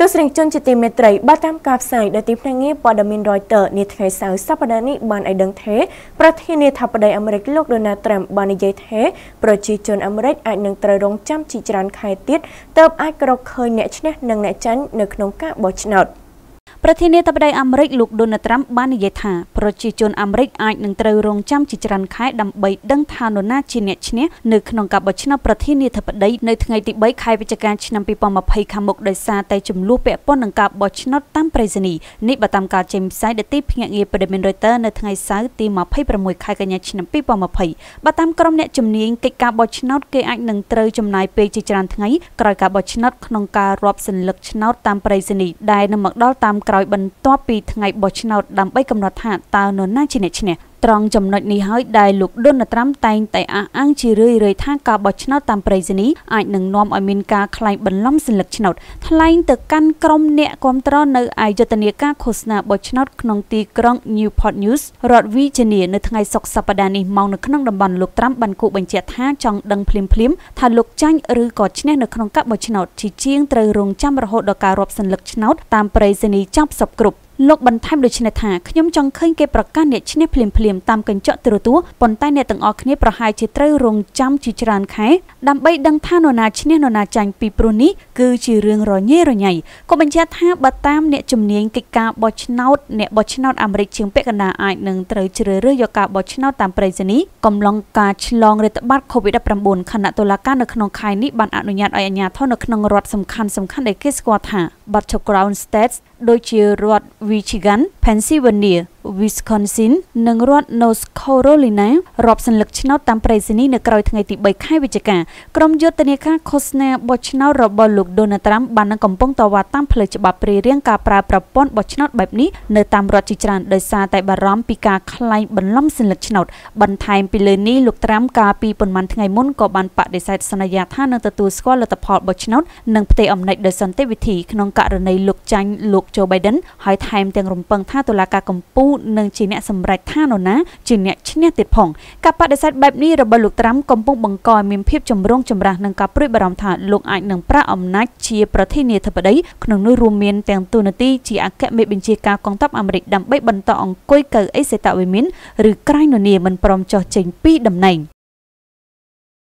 ទស្សនិកជនជាទីមេត្រីបើតាមការផ្សាយដោយទីភ្នាក់ងារព័ត៌មាន Reuters នាថ្ងៃសៅរ៍សប្តាហ៍នេះបានឲ្យដឹងថាប្រធានាធិបតីអាមេរិកលោក Donald Trump បាននិយាយថាប្រជាជនអាមេរិកអាចនឹងត្រូវរងចាំជាច្រើនខែទៀតទើបអាចក្រោកឃើញអ្នកឈ្នះ និងអ្នកចាញ់នៅក្នុងការបោះឆ្នោត។ប្រធានាធិបតីអាមេរិកលោកដូណាល់ត្រាំបាននិយាយថាប្រជាជនអាមេរិកអាចនឹងត្រូវរងចាំជាច្រើនខែដើម្បីដឹងថានរណាជាអ្នកឈ្នះនៅក្នុងការបោះឆ្នោតប្រធានាធិបតីនៅថ្ងៃទី3ខែវិច្ឆិកាឆ្នាំ2020ខាងមុខដោយសារតែចំនួនពាក់ព័ន្ធនឹងការបោះឆ្នោតតាមប្រិយនីនេះបើតាមការចេញផ្សាយដទីភ្នាក់ងារព័ត៌មាន Reuters នៅថ្ងៃសៅរ៍ទី26ខែកញ្ញាឆ្នាំ2020បើតាមក្រុមអ្នកជំនាញកិច្ចការបោះឆ្នោតគេអាចនឹងត្រូវចំណាយពេលជាច្រើនថ្ងៃក្រោយការបោះឆ្នោតក្នុងការរាប់សញ្ញាឆ្នោតតាមប្រិយនីដែលនឹងមកដល់តាមក្រក្រោយបន្ទាប់ពីថ្ងៃបោះឆ្នោតដើម្បីកំណត់ថាតើនរណាជាអ្នកឈ្នះត្រង់ចំណុចនេះហើយដែលលោកដុនត្រាំតែងតែអះអាងជារឿយៗថាការបោះឆ្នោតតាមប្រៃសណីអាចនឹងនាំឲ្យមានការខ្លែងបន្លំសញ្ញាឆ្នោតថ្លែងទៅកាន់ក្រុមអ្នកគ្រប់គ្រងនៅអាយុទ្ធនាការឃោសនាបោះឆ្នោតក្នុងទីក្រុង Newport News រដ្ឋ Virginia នៅថ្ងៃសុក្រសប្តាហ៍នេះមកនៅក្នុងតំបន់លោកត្រាំបានគូបញ្ជាក់ថាចង់ដឹងភ្លាមៗថាលោកចាញ់ឬក៏ឈ្នះនៅក្នុងការបោះឆ្នោតជាជាងត្រូវរងចាំរហូតដល់ការរាប់សញ្ញាឆ្នោតតាមប្រៃសណីចប់សពគ្រប់លោកបន្ថែមដូចនេះថាខ្ញុំចង់ឃើញគេប្រកាសអ្នកឈ្នះភ្លាមភ្លាមតាមកញ្ចក់ទូរទស្សន៍ប៉ុន្តែអ្នកទាំងអស់គ្នាប្រហែលជាត្រូវរងចាំជាច្រើនខែដើម្បីដឹងថានរណាឈ្នះនរណាចាញ់ពីព្រោះនេះគឺជារឿងរញ៉េរញ៉ៃក៏បញ្ជាក់ថាបើតាមអ្នកជំនាញកិច្ចការបោះឆ្នោតអ្នកបោះឆ្នោតអាមេរិកជាងពាក់កណ្ដាលអាចនឹងត្រូវជ្រើសរើសយកការបោះឆ្នោតតាមប្រេសនីកំឡុងការឆ្លងរាតត្បាត COVID-19 ខណៈតុលាការនៅក្នុងខែនេះបានអនុញ្ញាតឲ្យអាជ្ញាធរនៅក្នុងរដ្ឋសំខាន់សំខាន់ដែលគេស្គាល់ថាបាត់ battleground states ដូចជារដ្ឋ Michigan Pennsylvania Wisconsin និងរដ្ឋ North Carolina រាប់សัญลักษณ์ឆ្នោតតាមប្រេសនីនៅក្រោយថ្ងៃទី3ខែវិច្ឆិកាក្រុមយុទ្ធនាការឃោសនាបោះឆ្នោតរបស់លោក Donald Trump បាននឹងកំពុងតវ៉ាតាមផ្លូវច្បាប់ព្រារៀងការប្រើប្រព័ន្ធបោះឆ្នោតបែបនេះនៅតាមរដ្ឋជាច្រើនដោយសារតែបារម្ភពីការក្លែងបន្លំសัญลักษณ์ឆ្នោតបន្ថែមពីលើនេះលោក Trump កាលពីប៉ុន្មានថ្ងៃមុនក៏បានបដិសេធសន្យាថានឹងទទួលស្គាល់លទ្ធផលបោះឆ្នោតនិងផ្ទេរអំណាចដោយសន្តិវិធីក្នុងករណីលោកចាញ់លោក Joe Biden ហើយថែមទាំងរំពឹងថាតុលាការកំពូលនិងជាអ្នកសម្រេចថានរណាជាអ្នកឈ្នះទៀតផង ការបដិសេធបែបនេះរបស់លោកត្រាំកំពុងបង្កឲ្យមានភាពចម្រូងចម្រាសនិងការព្រួយបារម្ភថាលោកអាចនឹងប្រាអំណាចជាប្រធានាធិបតីក្នុងនោះរួមមានទាំងតួនាទីជាអគ្គមេបញ្ជាការកងទ័ពអាមេរិកដើម្បីបន្តអង្គុយកៅអេសេតាវិមានឬក្រៃននីមិនព្រមចោះចេញពីតំណែង